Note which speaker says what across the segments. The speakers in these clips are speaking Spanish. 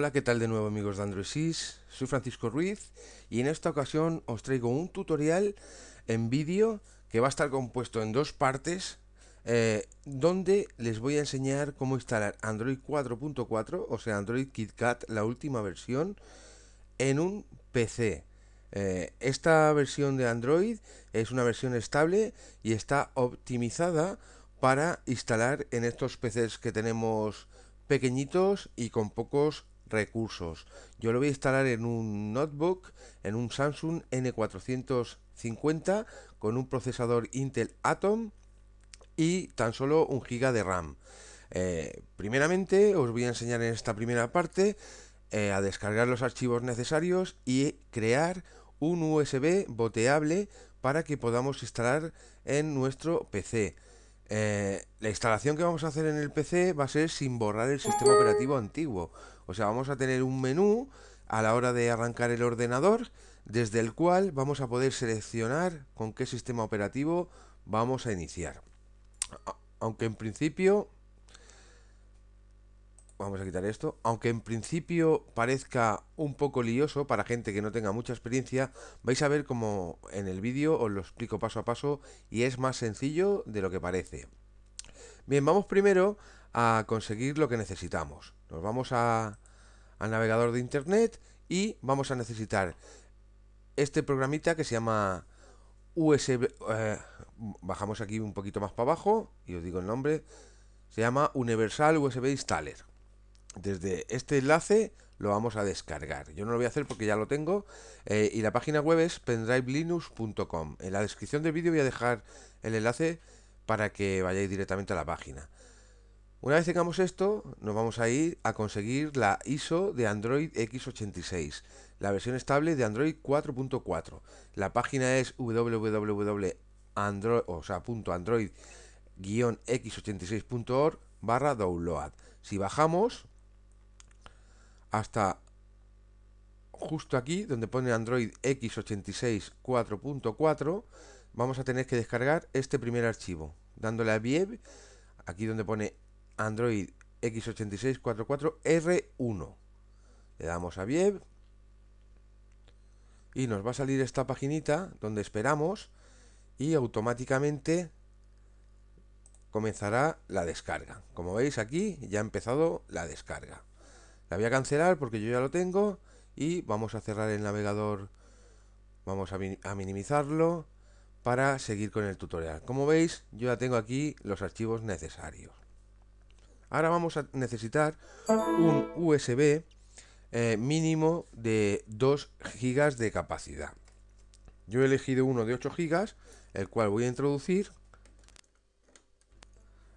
Speaker 1: Hola, ¿qué tal de nuevo amigos de Android Soy Francisco Ruiz y en esta ocasión os traigo un tutorial en vídeo que va a estar compuesto en dos partes eh, donde les voy a enseñar cómo instalar Android 4.4, o sea Android KitKat, la última versión, en un PC. Eh, esta versión de Android es una versión estable y está optimizada para instalar en estos PCs que tenemos pequeñitos y con pocos recursos. Yo lo voy a instalar en un notebook, en un Samsung N450 con un procesador Intel Atom y tan solo un giga de RAM. Eh, primeramente os voy a enseñar en esta primera parte eh, a descargar los archivos necesarios y crear un USB boteable para que podamos instalar en nuestro PC. Eh, la instalación que vamos a hacer en el PC va a ser sin borrar el sistema operativo antiguo. O sea, vamos a tener un menú a la hora de arrancar el ordenador desde el cual vamos a poder seleccionar con qué sistema operativo vamos a iniciar. Aunque en principio Vamos a quitar esto. Aunque en principio parezca un poco lioso para gente que no tenga mucha experiencia, vais a ver como en el vídeo os lo explico paso a paso y es más sencillo de lo que parece. Bien, vamos primero a conseguir lo que necesitamos. Nos vamos al navegador de internet y vamos a necesitar este programita que se llama USB... Eh, bajamos aquí un poquito más para abajo y os digo el nombre. Se llama Universal USB Installer desde este enlace lo vamos a descargar. Yo no lo voy a hacer porque ya lo tengo. Eh, y la página web es pendrivelinux.com. En la descripción del vídeo voy a dejar el enlace para que vayáis directamente a la página. Una vez tengamos esto, nos vamos a ir a conseguir la ISO de Android X86, la versión estable de Android 4.4. La página es www.android-x86.org barra download. Si bajamos, hasta justo aquí, donde pone Android X86 4.4, vamos a tener que descargar este primer archivo. Dándole a View aquí donde pone Android X86 44R1. Le damos a View Y nos va a salir esta paginita donde esperamos y automáticamente comenzará la descarga. Como veis aquí ya ha empezado la descarga. La voy a cancelar porque yo ya lo tengo y vamos a cerrar el navegador, vamos a, minimizarlo para seguir con el tutorial. Como veis, yo ya tengo aquí los archivos necesarios. Ahora vamos a necesitar un USB eh, mínimo de 2 GB de capacidad. Yo he elegido uno de 8 GB, el cual voy a introducir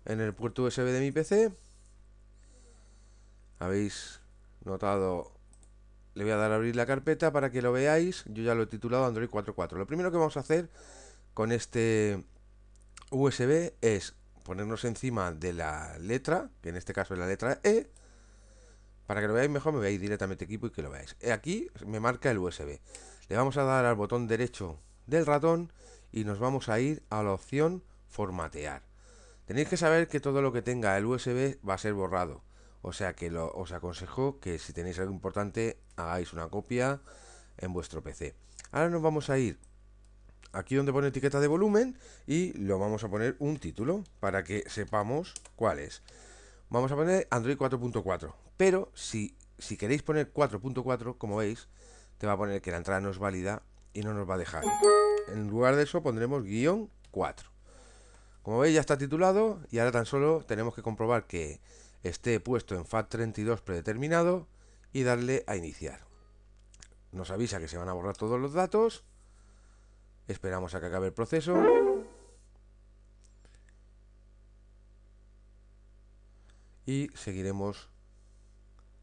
Speaker 1: en el puerto USB de mi PC. Habéis notado le voy a dar a abrir la carpeta para que lo veáis. Yo ya lo he titulado Android 4.4. Lo primero que vamos a hacer con este USB es ponernos encima de la letra, que en este caso es la letra E. Para que lo veáis mejor me veáis directamente equipo y que lo veáis. E aquí me marca el USB. Le vamos a dar al botón derecho del ratón y nos vamos a ir a la opción formatear. Tenéis que saber que todo lo que tenga el USB va a ser borrado. O sea que os aconsejo que si tenéis algo importante hagáis una copia en vuestro PC. Ahora nos vamos a ir aquí donde pone etiqueta de volumen y lo vamos a poner un título para que sepamos cuál es. Vamos a poner Android 4.4, pero si, si queréis poner 4.4, como veis, te va a poner que la entrada no es válida y no nos va a dejar. En lugar de eso pondremos guión 4. Como veis ya está titulado y ahora tan solo tenemos que comprobar que esté puesto en FAT32 predeterminado y darle a iniciar. Nos avisa que se van a borrar todos los datos. Esperamos a que acabe el proceso. Y seguiremos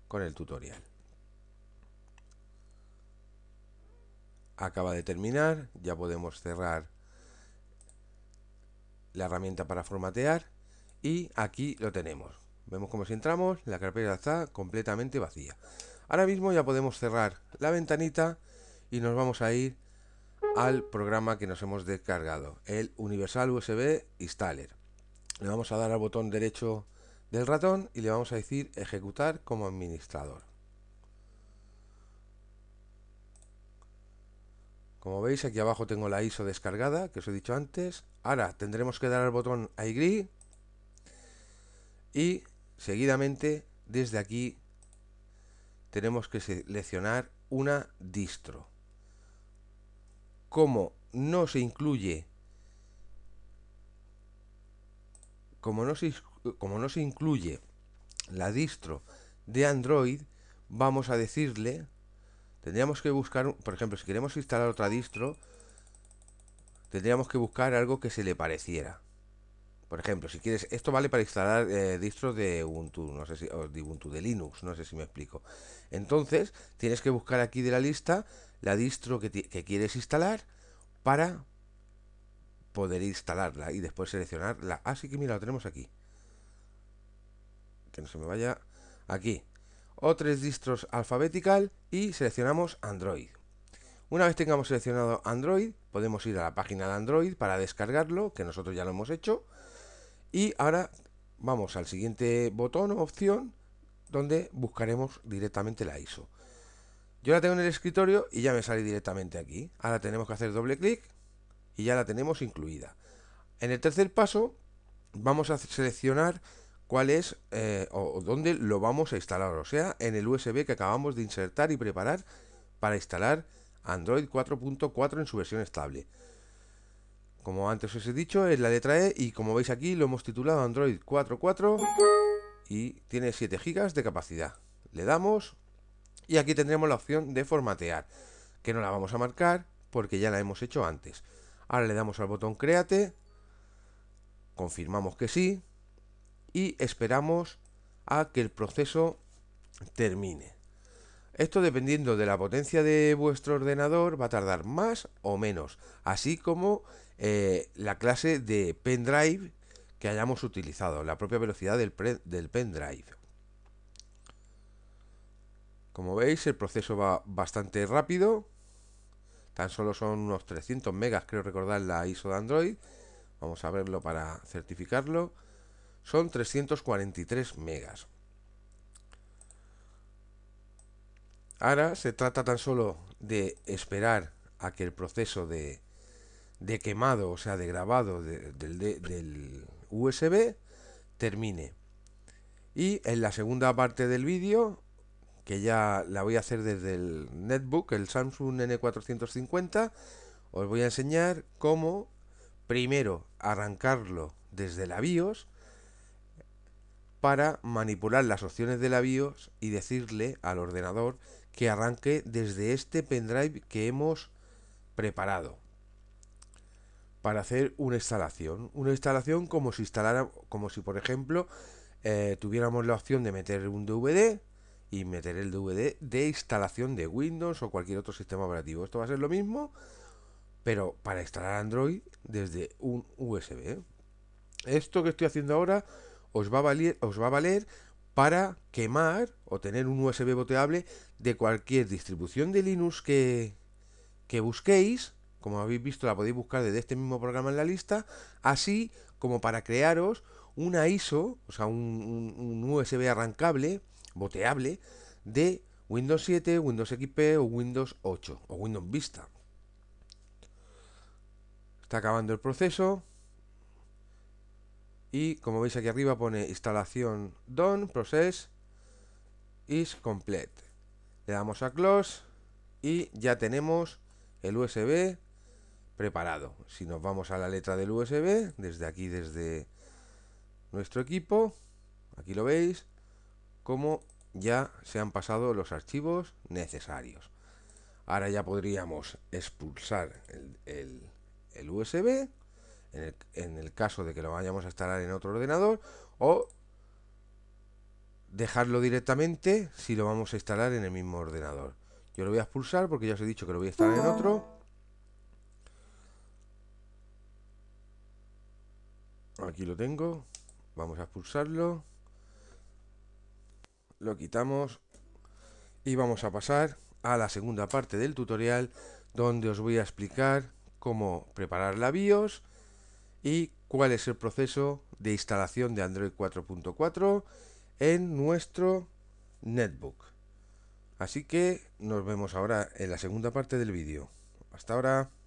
Speaker 1: con el tutorial. Acaba de terminar, ya podemos cerrar la herramienta para formatear y aquí lo tenemos. Vemos como si entramos, la carpeta está completamente vacía. Ahora mismo ya podemos cerrar la ventanita y nos vamos a ir al programa que nos hemos descargado, el Universal USB Installer. Le vamos a dar al botón derecho del ratón y le vamos a decir ejecutar como administrador. Como veis aquí abajo tengo la ISO descargada que os he dicho antes. Ahora tendremos que dar al botón agree y Seguidamente, desde aquí, tenemos que seleccionar una distro. Como no se incluye, como no se, incluye la distro de Android, vamos a decirle, tendríamos que buscar, por ejemplo, si queremos instalar otra distro, tendríamos que buscar algo que se le pareciera. Por ejemplo, si quieres, esto vale para instalar eh, distros de Ubuntu, no sé si, o de Ubuntu, de Linux, no sé si me explico. Entonces, tienes que buscar aquí de la lista la distro que, quieres instalar para poder instalarla y después seleccionarla. Así ah, que mira, lo tenemos aquí. Que no se me vaya. Aquí. O tres distros alfabetical y seleccionamos Android. Una vez tengamos seleccionado Android, podemos ir a la página de Android para descargarlo, que nosotros ya lo hemos hecho y ahora vamos al siguiente botón o opción donde buscaremos directamente la ISO. Yo la tengo en el escritorio y ya me sale directamente aquí. Ahora tenemos que hacer doble clic y ya la tenemos incluida. En el tercer paso vamos a seleccionar cuál es eh, o dónde lo vamos a instalar, o sea, en el USB que acabamos de insertar y preparar para instalar Android 4.4 en su versión estable. Como antes os he dicho, es la letra E y como veis aquí lo hemos titulado Android 4.4 y tiene 7 GB de capacidad. Le damos y aquí tendremos la opción de formatear, que no la vamos a marcar porque ya la hemos hecho antes. Ahora le damos al botón Créate, confirmamos que sí y esperamos a que el proceso termine. Esto dependiendo de la potencia de vuestro ordenador va a tardar más o menos, así como eh, la clase de pendrive que hayamos utilizado, la propia velocidad del, del pendrive. Como veis, el proceso va bastante rápido. Tan solo son unos 300 megas, creo recordar, la ISO de Android. Vamos a verlo para certificarlo. Son 343 megas. Ahora se trata tan solo de esperar a que el proceso de de quemado, o sea, de grabado del, del USB, termine. Y en la segunda parte del vídeo, que ya la voy a hacer desde el netbook, el Samsung N450, os voy a enseñar cómo primero arrancarlo desde la BIOS para manipular las opciones de la BIOS y decirle al ordenador que arranque desde este pendrive que hemos preparado para hacer una instalación. Una instalación como si instalara, como si por ejemplo eh, tuviéramos la opción de meter un DVD y meter el DVD de instalación de Windows o cualquier otro sistema operativo. Esto va a ser lo mismo, pero para instalar Android desde un USB. ¿eh? Esto que estoy haciendo ahora os va a valer, os va a valer para quemar o tener un USB boteable de cualquier distribución de Linux que busquéis como habéis visto, la podéis buscar desde este mismo programa en la lista, así como para crearos una ISO, o sea, un, USB arrancable, boteable, de Windows 7, Windows XP o Windows 8 o Windows Vista. Está acabando el proceso. Y como veis aquí arriba pone instalación done, process is complete. Le damos a close y ya tenemos el USB preparado. Si nos vamos a la letra del USB, desde aquí, desde nuestro equipo, aquí lo veis, como ya se han pasado los archivos necesarios. Ahora ya podríamos expulsar el, USB, en el, en el, caso de que lo vayamos a instalar en otro ordenador, o dejarlo directamente si lo vamos a instalar en el mismo ordenador. Yo lo voy a expulsar porque ya os he dicho que lo voy a instalar en otro. aquí lo tengo vamos a expulsarlo, lo quitamos y vamos a pasar a la segunda parte del tutorial donde os voy a explicar cómo preparar la BIOS y cuál es el proceso de instalación de Android 4.4 en nuestro netbook. Así que nos vemos ahora en la segunda parte del vídeo. Hasta ahora.